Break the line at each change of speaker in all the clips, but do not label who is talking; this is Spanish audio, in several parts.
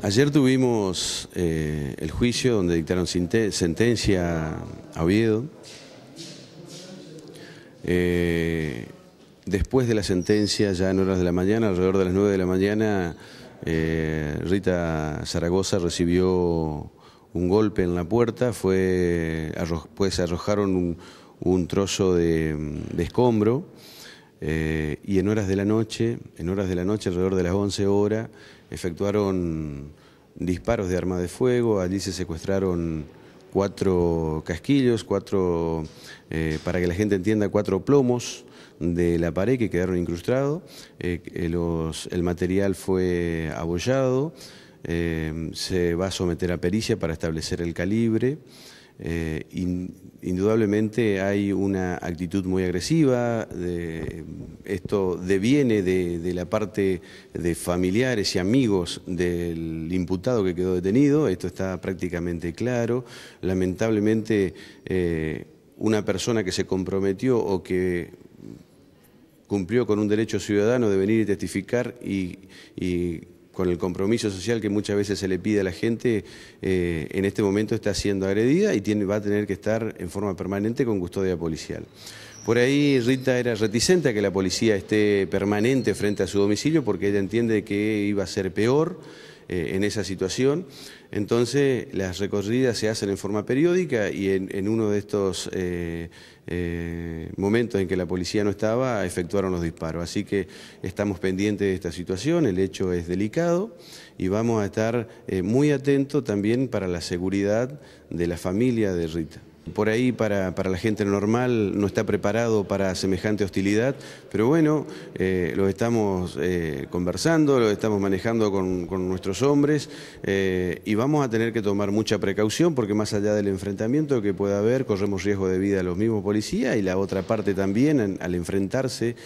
Ayer tuvimos eh, el juicio donde dictaron sentencia a Oviedo. Eh, después de la sentencia, ya en horas de la mañana, alrededor de las nueve de la mañana, eh, Rita Zaragoza recibió un golpe en la puerta, fue, pues arrojaron un, trozo de, de escombro. Eh, y en horas de la noche, en horas de la noche, alrededor de las 11 horas, efectuaron disparos de arma de fuego, allí se secuestraron cuatro casquillos, cuatro, eh, para que la gente entienda, cuatro plomos de la pared que quedaron incrustados, eh, el material fue abollado, se va a someter a pericia para establecer el calibre. Eh, indudablemente hay una actitud muy agresiva, esto deviene de, la parte de familiares y amigos del imputado que quedó detenido, esto está prácticamente claro, lamentablemente eh, una persona que se comprometió o que cumplió con un derecho ciudadano de venir y testificar y con el compromiso social que muchas veces se le pide a la gente, eh, en este momento está siendo agredida y tiene, va a tener que estar en forma permanente con custodia policial. Por ahí Rita era reticente a que la policía esté permanente frente a su domicilio porque ella entiende que iba a ser peor eh, en esa situación. Entonces, las recorridas se hacen en forma periódica y en, uno de estos eh, eh, momentos en que la policía no estaba, efectuaron los disparos. Así que estamos pendientes de esta situación, el hecho es delicado y vamos a estar muy atentos también para la seguridad de la familia de Rita. Por ahí para, la gente normal no está preparado para semejante hostilidad, pero bueno, eh, lo estamos eh, conversando, lo estamos manejando con, nuestros hombres eh, y vamos a tener que tomar mucha precaución porque más allá del enfrentamiento que pueda haber, corremos riesgo de vida a los mismos policías y la otra parte también al enfrentarse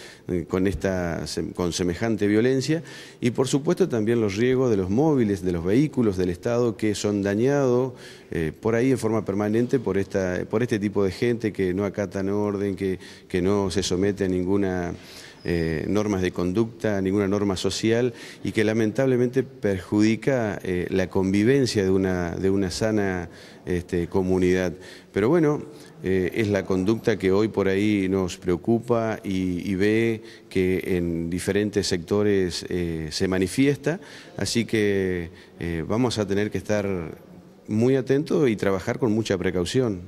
con, esta, con semejante violencia y por supuesto también los riesgos de los móviles, de los vehículos del Estado que son dañados por ahí en forma permanente por esta eh, por este tipo de gente que no acatan orden, que, no se somete a ninguna eh, normas de conducta, a ninguna norma social y que lamentablemente perjudica eh, la convivencia de una, de una sana este, comunidad. Pero bueno, eh, es la conducta que hoy por ahí nos preocupa y ve que en diferentes sectores se manifiesta, así que vamos a tener que estar muy atentos y trabajar con mucha precaución.